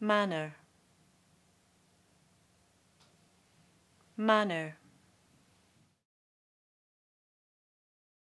manner manner